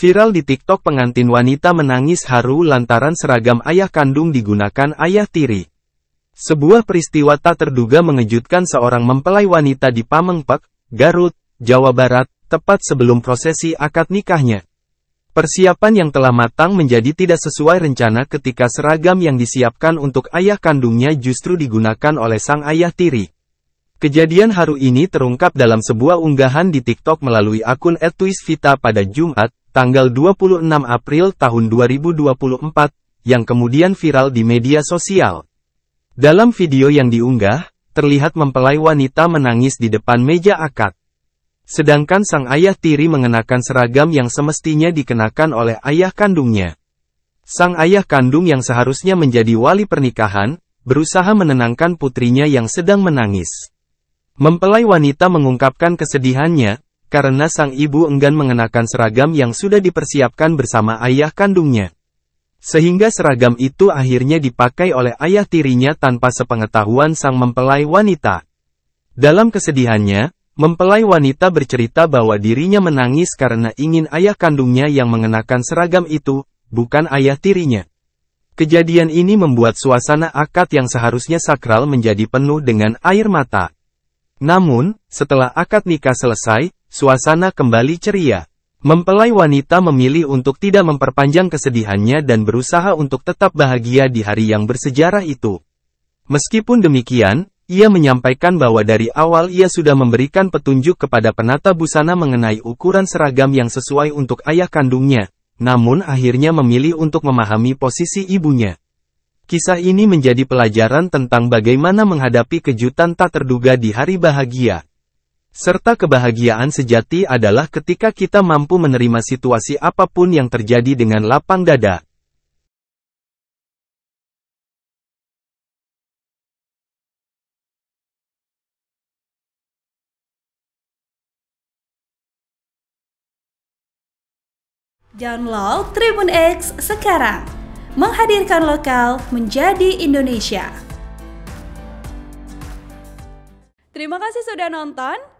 Viral di TikTok pengantin wanita menangis haru lantaran seragam ayah kandung digunakan ayah tiri. Sebuah peristiwa tak terduga mengejutkan seorang mempelai wanita di Pamengpek, Garut, Jawa Barat, tepat sebelum prosesi akad nikahnya. Persiapan yang telah matang menjadi tidak sesuai rencana ketika seragam yang disiapkan untuk ayah kandungnya justru digunakan oleh sang ayah tiri. Kejadian haru ini terungkap dalam sebuah unggahan di TikTok melalui akun Vita pada Jumat, tanggal 26 April tahun 2024, yang kemudian viral di media sosial. Dalam video yang diunggah, terlihat mempelai wanita menangis di depan meja akad. Sedangkan sang ayah tiri mengenakan seragam yang semestinya dikenakan oleh ayah kandungnya. Sang ayah kandung yang seharusnya menjadi wali pernikahan, berusaha menenangkan putrinya yang sedang menangis. Mempelai wanita mengungkapkan kesedihannya, karena sang ibu enggan mengenakan seragam yang sudah dipersiapkan bersama ayah kandungnya. Sehingga seragam itu akhirnya dipakai oleh ayah tirinya tanpa sepengetahuan sang mempelai wanita. Dalam kesedihannya, mempelai wanita bercerita bahwa dirinya menangis karena ingin ayah kandungnya yang mengenakan seragam itu, bukan ayah tirinya. Kejadian ini membuat suasana akad yang seharusnya sakral menjadi penuh dengan air mata. Namun, setelah akad nikah selesai, Suasana kembali ceria. Mempelai wanita memilih untuk tidak memperpanjang kesedihannya dan berusaha untuk tetap bahagia di hari yang bersejarah itu. Meskipun demikian, ia menyampaikan bahwa dari awal ia sudah memberikan petunjuk kepada penata busana mengenai ukuran seragam yang sesuai untuk ayah kandungnya, namun akhirnya memilih untuk memahami posisi ibunya. Kisah ini menjadi pelajaran tentang bagaimana menghadapi kejutan tak terduga di hari bahagia. Serta kebahagiaan sejati adalah ketika kita mampu menerima situasi apapun yang terjadi dengan lapang dada. Download Tribun X sekarang, menghadirkan lokal menjadi Indonesia. Terima kasih sudah nonton.